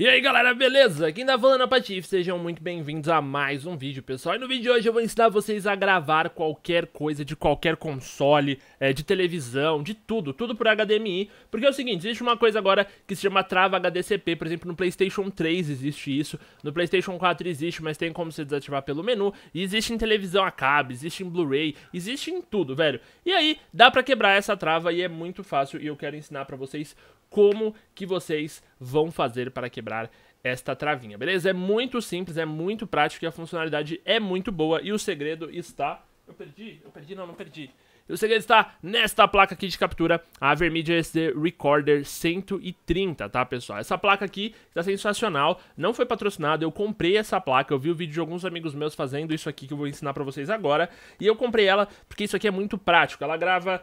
E aí galera, beleza? Quem tá falando é o Patife, sejam muito bem-vindos a mais um vídeo, pessoal. E no vídeo de hoje eu vou ensinar vocês a gravar qualquer coisa de qualquer console, é, de televisão, de tudo, tudo por HDMI. Porque é o seguinte, existe uma coisa agora que se chama trava HDCP, por exemplo, no Playstation 3 existe isso, no Playstation 4 existe, mas tem como você desativar pelo menu, e existe em televisão a cabo, existe em Blu-ray, existe em tudo, velho. E aí, dá pra quebrar essa trava e é muito fácil e eu quero ensinar pra vocês como que vocês vão fazer para quebrar esta travinha, beleza? É muito simples, é muito prático e a funcionalidade é muito boa e o segredo está... Eu perdi? Eu perdi? Não, não perdi. E o segredo está nesta placa aqui de captura, a Vermedia SD Recorder 130, tá, pessoal? Essa placa aqui está sensacional, não foi patrocinada, eu comprei essa placa, eu vi o vídeo de alguns amigos meus fazendo isso aqui que eu vou ensinar para vocês agora, e eu comprei ela porque isso aqui é muito prático, ela grava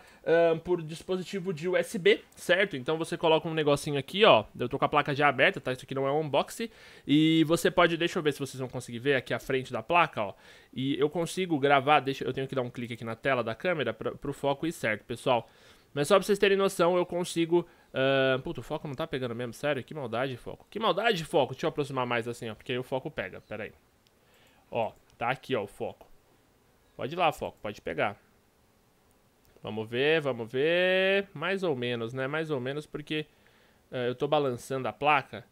uh, por dispositivo de USB, certo? Então você coloca um negocinho aqui, ó, eu tô com a placa já aberta, tá? Isso aqui não é um unboxing, e você pode, deixa eu ver se vocês vão conseguir ver aqui a frente da placa, ó, e eu consigo gravar, deixa, eu tenho que dar um clique aqui na tela da câmera para o foco ir certo, pessoal. Mas só pra vocês terem noção, eu consigo... Uh, puta, o foco não tá pegando mesmo, sério? Que maldade, foco. Que maldade, foco. Deixa eu aproximar mais assim, ó, porque aí o foco pega, pera aí. Ó, tá aqui, ó, o foco. Pode ir lá, foco, pode pegar. Vamos ver, vamos ver... Mais ou menos, né? Mais ou menos porque uh, eu tô balançando a placa...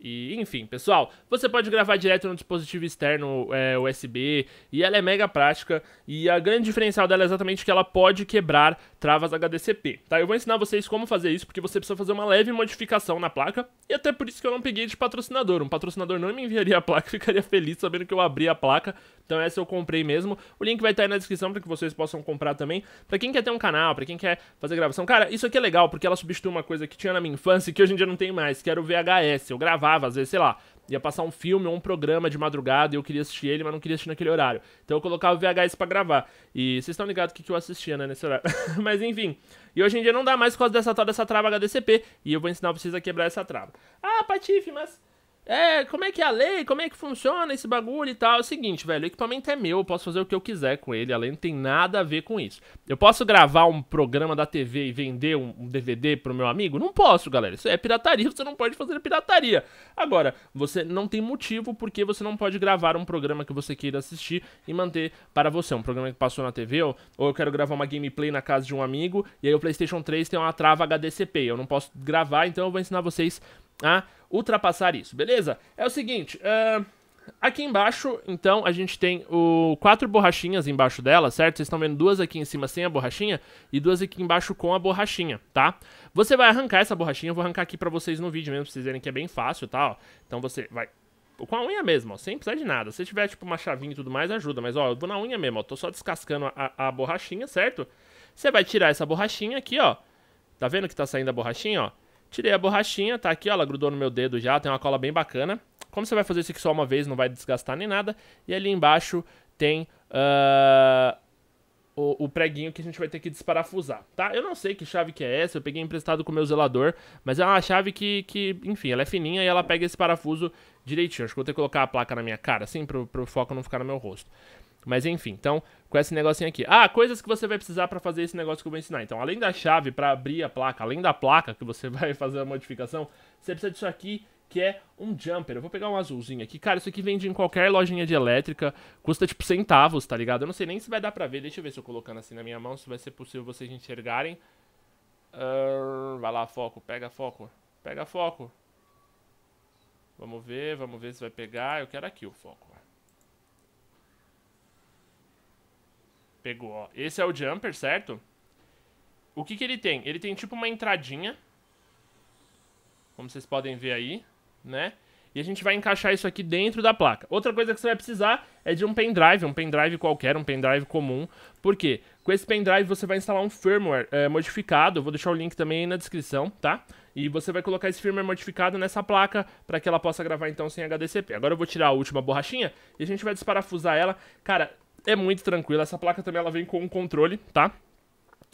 E, enfim, pessoal, você pode gravar direto no dispositivo externo é, USB e ela é mega prática. E a grande diferencial dela é exatamente que ela pode quebrar travas HDCP. Tá? Eu vou ensinar vocês como fazer isso, porque você precisa fazer uma leve modificação na placa. E até por isso que eu não peguei de patrocinador. Um patrocinador não me enviaria a placa, ficaria feliz sabendo que eu abri a placa. Então essa eu comprei mesmo. O link vai estar aí na descrição para que vocês possam comprar também. Para quem quer ter um canal, para quem quer fazer gravação. Cara, isso aqui é legal, porque ela substitui uma coisa que tinha na minha infância e que hoje em dia não tem mais, que era o VHS. Eu gravava gravava, às vezes, sei lá, ia passar um filme ou um programa de madrugada e eu queria assistir ele, mas não queria assistir naquele horário. Então eu colocava o VHS para gravar. E vocês estão ligados o que, que eu assistia, né, nesse horário. mas enfim. E hoje em dia não dá mais por causa dessa tal dessa trava HDCP. E eu vou ensinar vocês a quebrar essa trava. Ah, Patife, mas é, como é que é a lei? Como é que funciona esse bagulho e tal? É o seguinte, velho, o equipamento é meu, eu posso fazer o que eu quiser com ele, a lei não tem nada a ver com isso. Eu posso gravar um programa da TV e vender um DVD pro meu amigo? Não posso, galera. Isso é pirataria, você não pode fazer pirataria. Agora, você não tem motivo porque você não pode gravar um programa que você queira assistir e manter para você. Um programa que passou na TV, ou, ou eu quero gravar uma gameplay na casa de um amigo, e aí o PlayStation 3 tem uma trava HDCP. Eu não posso gravar, então eu vou ensinar vocês a ultrapassar isso, beleza? É o seguinte, uh, aqui embaixo, então, a gente tem o quatro borrachinhas embaixo dela, certo? Vocês estão vendo duas aqui em cima sem a borrachinha e duas aqui embaixo com a borrachinha, tá? Você vai arrancar essa borrachinha, eu vou arrancar aqui pra vocês no vídeo mesmo, pra vocês verem que é bem fácil, tá? Ó. Então você vai com a unha mesmo, ó, sem precisar de nada. Se tiver, tipo, uma chavinha e tudo mais, ajuda. Mas, ó, eu vou na unha mesmo, ó, tô só descascando a, a, borrachinha, certo? Você vai tirar essa borrachinha aqui, ó. Tá vendo que tá saindo a borrachinha, ó? Tirei a borrachinha, tá aqui, ó, ela grudou no meu dedo já, tem uma cola bem bacana. Como você vai fazer isso aqui só uma vez, não vai desgastar nem nada. E ali embaixo tem uh, o, o, preguinho que a gente vai ter que desparafusar, tá? Eu não sei que chave que é essa, eu peguei emprestado com o meu zelador, mas é uma chave que, que enfim, ela é fininha e ela pega esse parafuso direitinho. Acho que vou ter que colocar a placa na minha cara, assim, pro, pro foco não ficar no meu rosto. Mas enfim, então, com esse negocinho aqui. Ah, coisas que você vai precisar para fazer esse negócio que eu vou ensinar. Então, além da chave para abrir a placa, além da placa que você vai fazer a modificação, você precisa disso aqui, que é um jumper. Eu vou pegar um azulzinho aqui. Cara, isso aqui vende em qualquer lojinha de elétrica. Custa, tipo, centavos, tá ligado? Eu não sei nem se vai dar pra ver. Deixa eu ver se eu colocando assim na minha mão, se vai ser possível vocês enxergarem. Uh, vai lá, foco. Pega foco. Pega foco. Vamos ver, vamos ver se vai pegar. Eu quero aqui o foco. pegou, ó. Esse é o jumper, certo? O que que ele tem? Ele tem tipo uma entradinha. Como vocês podem ver aí, né? E a gente vai encaixar isso aqui dentro da placa. Outra coisa que você vai precisar é de um pendrive, um pendrive qualquer, um pendrive comum. Por quê? Com esse pendrive você vai instalar um firmware é, modificado, eu vou deixar o link também aí na descrição, tá? E você vai colocar esse firmware modificado nessa placa para que ela possa gravar então sem HDCP. Agora eu vou tirar a última borrachinha e a gente vai desparafusar ela. Cara, é muito tranquila. Essa placa também ela vem com um controle, tá?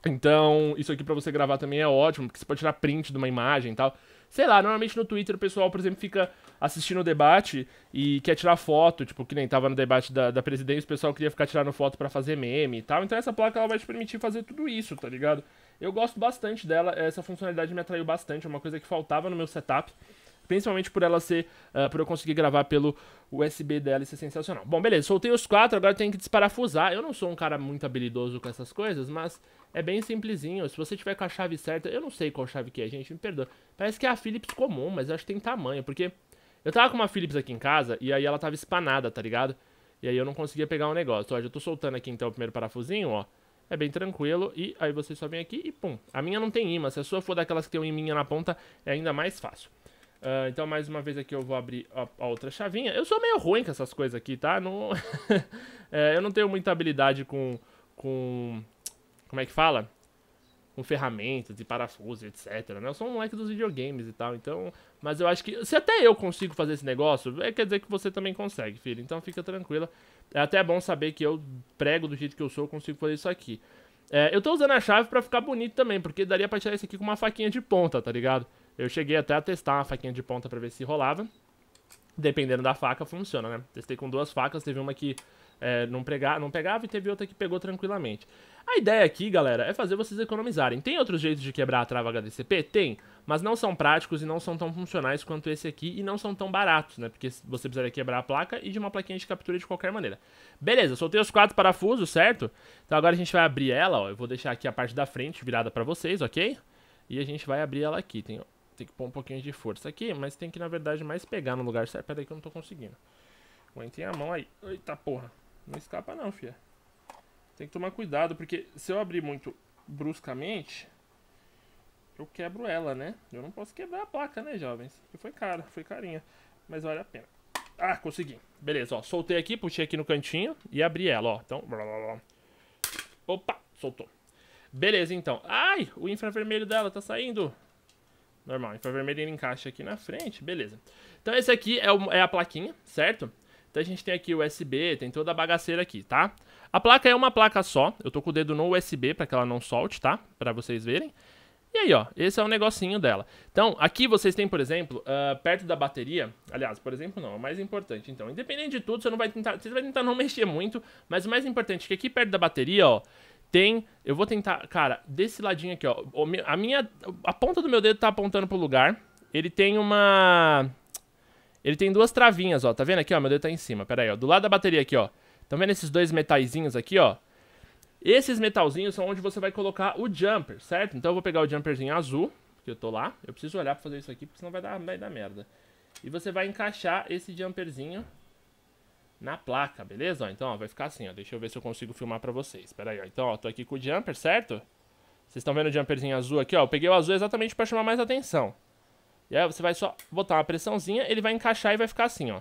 Então, isso aqui pra você gravar também é ótimo, porque você pode tirar print de uma imagem e tal. Sei lá, normalmente no Twitter o pessoal, por exemplo, fica assistindo o debate e quer tirar foto, tipo, que nem tava no debate da, da presidência, o pessoal queria ficar tirando foto para fazer meme e tal. Então essa placa ela vai te permitir fazer tudo isso, tá ligado? Eu gosto bastante dela, essa funcionalidade me atraiu bastante, é uma coisa que faltava no meu setup. Principalmente por ela ser. Uh, por eu conseguir gravar pelo USB dela, isso é sensacional. Bom, beleza, soltei os quatro, agora tenho que desparafusar. Eu não sou um cara muito habilidoso com essas coisas, mas é bem simplesinho. Se você tiver com a chave certa, eu não sei qual chave que é, gente, me perdoa. Parece que é a Philips comum, mas acho que tem tamanho, porque eu tava com uma Philips aqui em casa e aí ela tava espanada, tá ligado? E aí eu não conseguia pegar o um negócio. Ó, já tô soltando aqui então o primeiro parafusinho, ó. É bem tranquilo. E aí você só vem aqui e pum. A minha não tem imã. Se a sua for daquelas que tem um imã na ponta, é ainda mais fácil. Uh, então, mais uma vez aqui eu vou abrir a, a, outra chavinha. Eu sou meio ruim com essas coisas aqui, tá? Não... é, eu não tenho muita habilidade com, com... Como é que fala? Com ferramentas e parafusos, etc. Né? Eu sou um moleque dos videogames e tal, então... Mas eu acho que... Se até eu consigo fazer esse negócio, é, quer dizer que você também consegue, filho. Então fica tranquila. É até bom saber que eu prego do jeito que eu sou, eu consigo fazer isso aqui. É, eu tô usando a chave pra ficar bonito também, porque daria pra tirar isso aqui com uma faquinha de ponta, tá ligado? Eu cheguei até a testar uma faquinha de ponta pra ver se rolava. Dependendo da faca, funciona, né? Testei com duas facas, teve uma que é, não, prega, não pegava e teve outra que pegou tranquilamente. A ideia aqui, galera, é fazer vocês economizarem. Tem outros jeitos de quebrar a trava HDCP? Tem, mas não são práticos e não são tão funcionais quanto esse aqui e não são tão baratos, né? Porque você precisaria quebrar a placa e de uma plaquinha de captura de qualquer maneira. Beleza, soltei os quatro parafusos, certo? Então agora a gente vai abrir ela, ó. Eu vou deixar aqui a parte da frente virada pra vocês, ok? E a gente vai abrir ela aqui. Tem tem que pôr um pouquinho de força aqui, mas tem que, na verdade, mais pegar no lugar certo. Peraí aí que eu não tô conseguindo. Aguentei a mão aí. Eita porra. Não escapa não, fia. Tem que tomar cuidado, porque se eu abrir muito bruscamente, eu quebro ela, né? Eu não posso quebrar a placa, né, jovens? Porque foi cara, foi carinha. Mas vale a pena. Ah, consegui. Beleza, ó. Soltei aqui, puxei aqui no cantinho e abri ela, ó. Então... Blá, blá, blá. Opa, soltou. Beleza, então. Ai, o infravermelho dela tá saindo normal. Infravermelho ele encaixa aqui na frente, beleza. Então esse aqui é, o, é a plaquinha, certo? Então a gente tem aqui o USB, tem toda a bagaceira aqui, tá? A placa é uma placa só, eu tô com o dedo no USB para que ela não solte, tá? Pra vocês verem. E aí, ó, esse é o negocinho dela. Então, aqui vocês têm, por exemplo, uh, perto da bateria, aliás, por exemplo não, é o mais importante. Então, independente de tudo, você não vai tentar, você vai tentar não mexer muito, mas o mais importante é que aqui perto da bateria, ó, tem. Eu vou tentar. Cara, desse ladinho aqui, ó. A minha. A ponta do meu dedo tá apontando pro lugar. Ele tem uma. Ele tem duas travinhas, ó. Tá vendo aqui, ó? Meu dedo tá em cima. Pera aí, ó. Do lado da bateria aqui, ó. Tá vendo esses dois metalzinhos aqui, ó? Esses metalzinhos são onde você vai colocar o jumper, certo? Então eu vou pegar o jumperzinho azul, que eu tô lá. Eu preciso olhar pra fazer isso aqui, porque senão vai dar, vai dar merda. E você vai encaixar esse jumperzinho na placa, beleza? então, ó, vai ficar assim, ó. Deixa eu ver se eu consigo filmar pra vocês. Pera aí, ó. Então, ó, tô aqui com o jumper, certo? Vocês estão vendo o jumperzinho azul aqui, ó? Eu peguei o azul exatamente pra chamar mais atenção. E aí você vai só botar uma pressãozinha, ele vai encaixar e vai ficar assim, ó.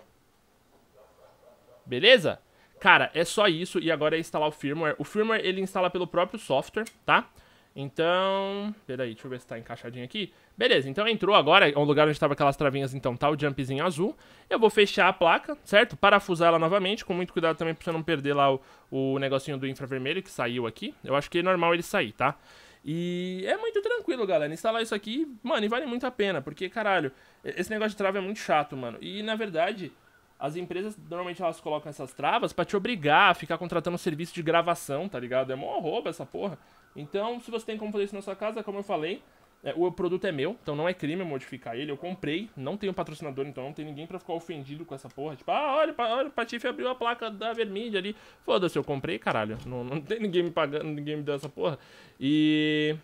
Beleza? Cara, é só isso e agora é instalar o firmware. O firmware, ele instala pelo próprio software, tá? Tá? Então, peraí, deixa eu ver se tá encaixadinho aqui. Beleza, então entrou agora, é um lugar onde tava aquelas travinhas, então tá o jumpzinho azul. Eu vou fechar a placa, certo? Parafusar ela novamente, com muito cuidado também pra você não perder lá o, o negocinho do infravermelho que saiu aqui. Eu acho que é normal ele sair, tá? E é muito tranquilo, galera. Instalar isso aqui, mano, e vale muito a pena, porque, caralho, esse negócio de trava é muito chato, mano. E, na verdade, as empresas, normalmente, elas colocam essas travas para te obrigar a ficar contratando um serviço de gravação, tá ligado? É mó roubo essa porra. Então, se você tem como fazer isso na sua casa, como eu falei, é, o produto é meu, então não é crime modificar ele. Eu comprei, não tenho patrocinador, então não tem ninguém para ficar ofendido com essa porra. Tipo, ah, olha, olha o Patife abriu a placa da vermelha ali. Foda-se, eu comprei, caralho. Não, não tem ninguém me pagando, ninguém me deu essa porra. E...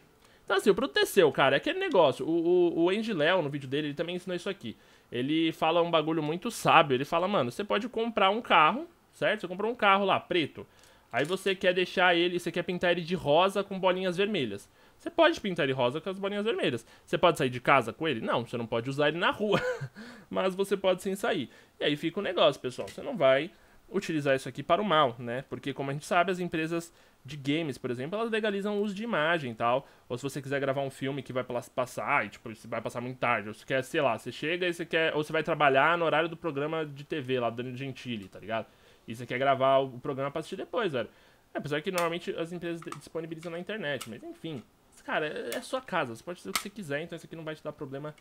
Então, assim, o produto é seu, cara. É aquele negócio. O, o, o Andy Léo, no vídeo dele, ele também ensinou isso aqui. Ele fala um bagulho muito sábio. Ele fala, mano, você pode comprar um carro, certo? Você comprou um carro lá, preto. Aí você quer deixar ele, você quer pintar ele de rosa com bolinhas vermelhas. Você pode pintar ele rosa com as bolinhas vermelhas. Você pode sair de casa com ele? Não, você não pode usar ele na rua. Mas você pode sim sair. E aí fica o um negócio, pessoal. Você não vai utilizar isso aqui para o mal, né? Porque como a gente sabe, as empresas de games, por exemplo, elas legalizam o uso de imagem e tal. Ou se você quiser gravar um filme que vai passar, e, tipo, vai passar muito tarde, ou você quer, sei lá, você chega e você quer, ou você vai trabalhar no horário do programa de TV lá do Danilo Gentili, tá ligado? E você quer gravar o programa pra assistir depois, velho. É, apesar que normalmente as empresas disponibilizam na internet, mas enfim. Cara, é, é sua casa, você pode fazer o que você quiser, então isso aqui não vai te dar problema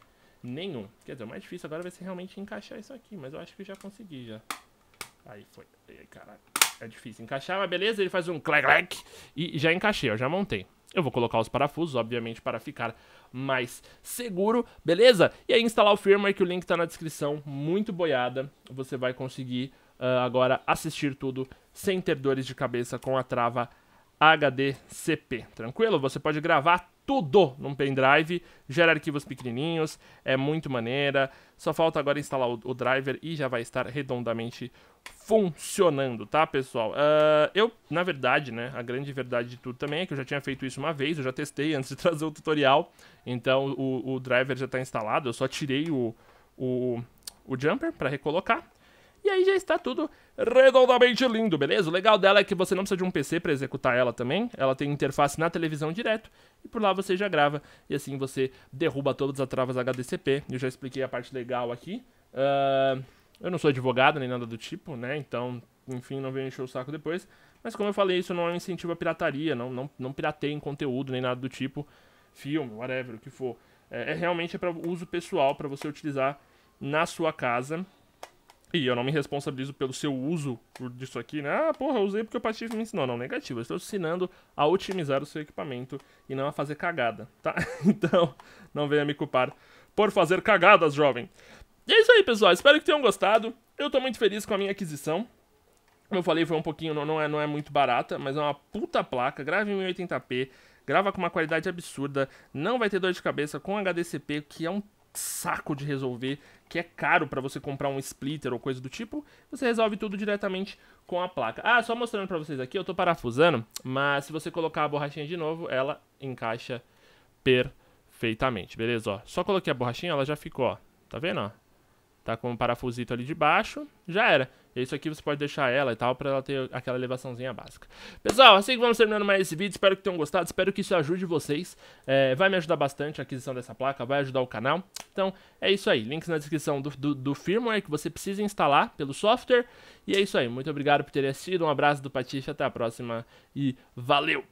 nenhum. Quer dizer, o mais difícil agora vai ser realmente encaixar isso aqui, mas eu acho que eu já consegui já. Aí foi. Aí, caralho. É difícil encaixar, mas beleza, ele faz um clac-clac e já encaixei, eu já montei. Eu vou colocar os parafusos, obviamente, para ficar mais seguro, beleza? E aí instalar o firmware que o link tá na descrição, muito boiada. Você vai conseguir uh, agora assistir tudo sem ter dores de cabeça com a trava HDCP. Tranquilo? Você pode gravar tudo num pendrive, gera arquivos pequenininhos, é muito maneira. Só falta agora instalar o, o driver e já vai estar redondamente funcionando, tá, pessoal? Uh, eu, na verdade, né, a grande verdade de tudo também é que eu já tinha feito isso uma vez, eu já testei antes de trazer o tutorial, então o, o driver já está instalado, eu só tirei o, o, o jumper para recolocar e aí já está tudo redondamente lindo, beleza? O legal dela é que você não precisa de um PC para executar ela também. Ela tem interface na televisão direto e por lá você já grava. E assim você derruba todas as travas HDCP. Eu já expliquei a parte legal aqui. Uh, eu não sou advogado nem nada do tipo, né? Então, enfim, não venho encher o saco depois. Mas como eu falei, isso não é um incentivo à pirataria. Não, não, não pirateiem conteúdo nem nada do tipo. Filme, whatever, o que for. É, é realmente é para uso pessoal, para você utilizar na sua casa e eu não me responsabilizo pelo seu uso disso aqui, né? Ah, porra, eu usei porque o Patife me ensinou. Não, negativo. Eu estou ensinando a otimizar o seu equipamento e não a fazer cagada, tá? Então, não venha me culpar por fazer cagadas, jovem. E é isso aí, pessoal. Espero que tenham gostado. Eu estou muito feliz com a minha aquisição. Como eu falei, foi um pouquinho... Não, é, não é muito barata, mas é uma puta placa. Grave em 1080p. Grava com uma qualidade absurda. Não vai ter dor de cabeça com HDCP, que é um saco de resolver, que é caro para você comprar um splitter ou coisa do tipo, você resolve tudo diretamente com a placa. Ah, só mostrando para vocês aqui, eu tô parafusando, mas se você colocar a borrachinha de novo, ela encaixa perfeitamente, beleza? Ó, só coloquei a borrachinha, ela já ficou, ó. Tá vendo, ó? tá com o um parafusito ali de baixo, já era. isso aqui você pode deixar ela e tal, pra ela ter aquela elevaçãozinha básica. Pessoal, assim que vamos terminando mais esse vídeo, espero que tenham gostado, espero que isso ajude vocês. É, vai me ajudar bastante a aquisição dessa placa, vai ajudar o canal. Então, é isso aí, links na descrição do, do, do firmware que você precisa instalar pelo software. E é isso aí, muito obrigado por terem assistido, um abraço do Patife, até a próxima e valeu!